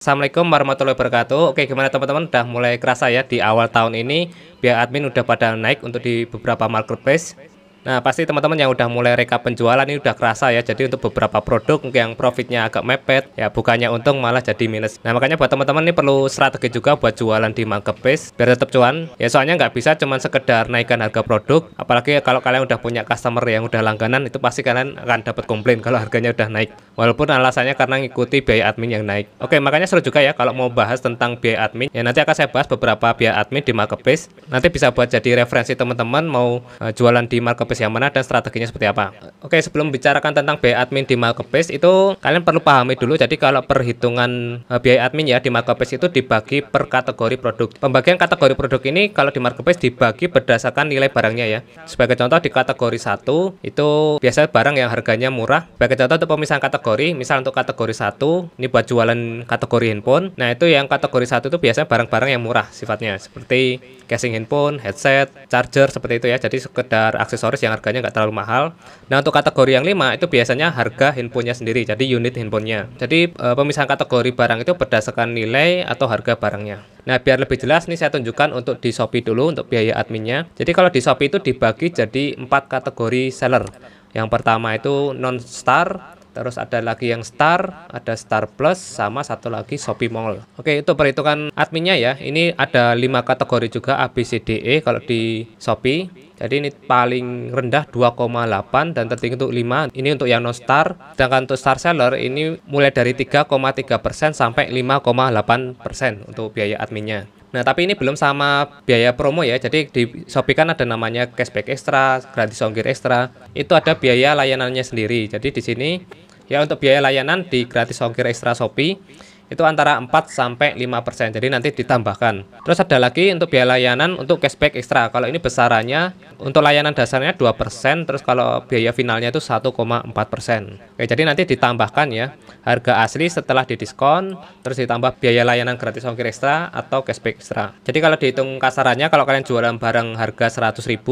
Assalamualaikum warahmatullahi wabarakatuh Oke gimana teman-teman udah mulai kerasa ya di awal tahun ini biar admin udah pada naik untuk di beberapa marketplace Nah, pasti teman-teman yang udah mulai rekap penjualan ini udah kerasa ya. Jadi untuk beberapa produk yang profitnya agak mepet, ya bukannya untung malah jadi minus. Nah, makanya buat teman-teman ini perlu strategi juga buat jualan di marketplace biar tetap cuan. Ya soalnya nggak bisa cuma sekedar naikkan harga produk, apalagi ya kalau kalian udah punya customer yang udah langganan itu pasti kalian akan dapat komplain kalau harganya udah naik. Walaupun alasannya karena ngikuti biaya admin yang naik. Oke, makanya seru juga ya kalau mau bahas tentang biaya admin. Ya nanti akan saya bahas beberapa biaya admin di marketplace. Nanti bisa buat jadi referensi teman-teman mau uh, jualan di marketplace marketplace yang mana dan strateginya seperti apa. Oke, sebelum bicarakan tentang biaya admin di marketplace itu kalian perlu pahami dulu jadi kalau perhitungan eh, biaya admin ya di marketplace itu dibagi per kategori produk. Pembagian kategori produk ini kalau di marketplace dibagi berdasarkan nilai barangnya ya. Sebagai contoh di kategori satu itu biasanya barang yang harganya murah. Sebagai contoh untuk pemisahan kategori, misal untuk kategori satu ini buat jualan kategori handphone. Nah, itu yang kategori satu itu biasanya barang-barang yang murah sifatnya seperti casing handphone, headset, charger seperti itu ya. Jadi sekedar aksesoris yang harganya nggak terlalu mahal. Nah untuk kategori yang lima itu biasanya harga handphonenya sendiri, jadi unit handphonenya. Jadi e, pemisahan kategori barang itu berdasarkan nilai atau harga barangnya. Nah biar lebih jelas nih saya tunjukkan untuk di Shopee dulu untuk biaya adminnya. Jadi kalau di Shopee itu dibagi jadi empat kategori seller. Yang pertama itu non-star, terus ada lagi yang Star, ada Star Plus, sama satu lagi Shopee Mall. Oke, itu perhitungan adminnya ya. Ini ada lima kategori juga A, B, C, D, E kalau di Shopee. Jadi ini paling rendah 2,8 dan tertinggi untuk 5. Ini untuk yang non star. Sedangkan untuk star seller ini mulai dari 3,3% sampai 5,8% untuk biaya adminnya. Nah, tapi ini belum sama biaya promo ya. Jadi di Shopee kan ada namanya cashback ekstra, gratis ongkir ekstra. Itu ada biaya layanannya sendiri. Jadi di sini ya untuk biaya layanan di gratis ongkir ekstra Shopee itu antara 4 sampai 5%. Jadi nanti ditambahkan. Terus ada lagi untuk biaya layanan untuk cashback ekstra. Kalau ini besarannya untuk layanan dasarnya 2%, terus kalau biaya finalnya itu 1,4%. Oke, jadi nanti ditambahkan ya harga asli setelah didiskon, terus ditambah biaya layanan gratis ongkir ekstra atau cashback ekstra. Jadi kalau dihitung kasarannya kalau kalian jualan barang harga 100.000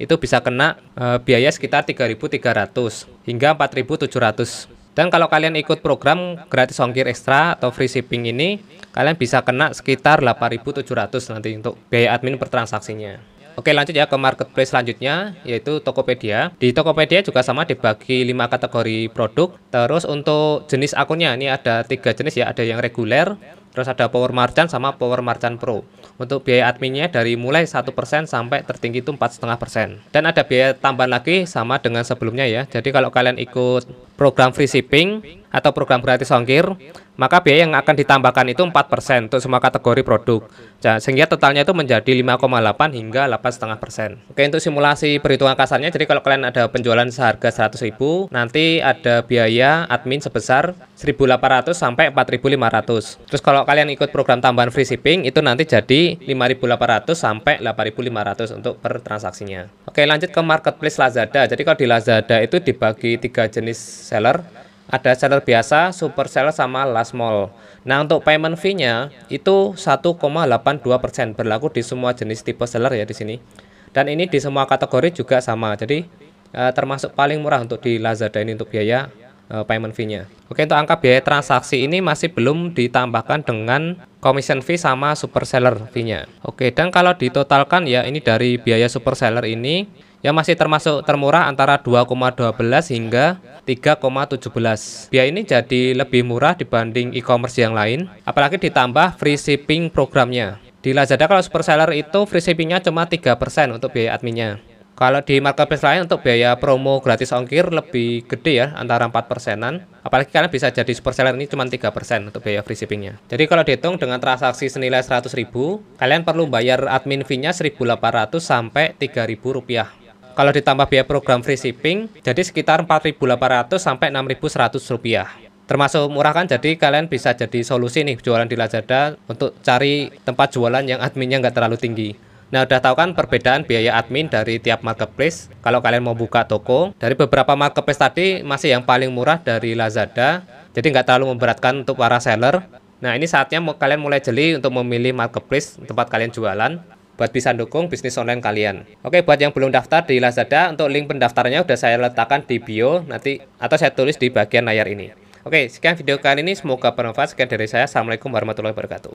itu bisa kena uh, biaya sekitar 3.300 hingga 4.700 dan kalau kalian ikut program gratis ongkir ekstra atau free shipping ini, kalian bisa kena sekitar 8.700 nanti untuk biaya admin per transaksinya. Oke lanjut ya ke marketplace selanjutnya yaitu Tokopedia. Di Tokopedia juga sama dibagi 5 kategori produk. Terus untuk jenis akunnya ini ada tiga jenis ya, ada yang reguler, terus ada Power merchant sama Power merchant Pro. Untuk biaya adminnya dari mulai 1% sampai tertinggi itu 4,5%. Dan ada biaya tambahan lagi sama dengan sebelumnya ya. Jadi kalau kalian ikut program free shipping atau program gratis ongkir, maka biaya yang akan ditambahkan itu 4% untuk semua kategori produk. Sehingga totalnya itu menjadi 5,8 hingga 8,5%. Oke, untuk simulasi perhitungan kasarnya, jadi kalau kalian ada penjualan seharga 100.000, nanti ada biaya admin sebesar 1.800 sampai 4.500. Terus kalau kalian ikut program tambahan free shipping, itu nanti jadi 5.800 sampai 8.500 untuk per transaksinya. Oke, lanjut ke marketplace Lazada. Jadi kalau di Lazada itu dibagi tiga jenis seller ada seller biasa, super seller sama last mall. Nah, untuk payment fee-nya itu 1,82% berlaku di semua jenis tipe seller ya di sini. Dan ini di semua kategori juga sama. Jadi eh, termasuk paling murah untuk di Lazada ini untuk biaya eh, payment fee-nya. Oke, untuk angka biaya transaksi ini masih belum ditambahkan dengan commission fee sama super seller fee-nya. Oke, dan kalau ditotalkan ya ini dari biaya super seller ini yang masih termasuk termurah antara 2,12 hingga 3,17. Biaya ini jadi lebih murah dibanding e-commerce yang lain, apalagi ditambah free shipping programnya. Di Lazada kalau super seller itu free shippingnya cuma 3% untuk biaya adminnya. Kalau di marketplace lain untuk biaya promo gratis ongkir lebih gede ya, antara 4 persenan. Apalagi kalian bisa jadi super seller ini cuma 3 persen untuk biaya free shippingnya. Jadi kalau dihitung dengan transaksi senilai ribu, kalian perlu bayar admin fee-nya 1.800 sampai 3.000 rupiah. Kalau ditambah biaya program free shipping, jadi sekitar 4.800 sampai 6.100 rupiah. Termasuk murah kan, jadi kalian bisa jadi solusi nih jualan di Lazada untuk cari tempat jualan yang adminnya nggak terlalu tinggi. Nah, udah tahu kan perbedaan biaya admin dari tiap marketplace? Kalau kalian mau buka toko, dari beberapa marketplace tadi masih yang paling murah dari Lazada. Jadi nggak terlalu memberatkan untuk para seller. Nah, ini saatnya kalian mulai jeli untuk memilih marketplace tempat kalian jualan buat bisa dukung bisnis online kalian. Oke, buat yang belum daftar di Lazada, untuk link pendaftarannya udah saya letakkan di bio nanti atau saya tulis di bagian layar ini. Oke, sekian video kali ini. Semoga bermanfaat. Sekian dari saya. Assalamualaikum warahmatullahi wabarakatuh.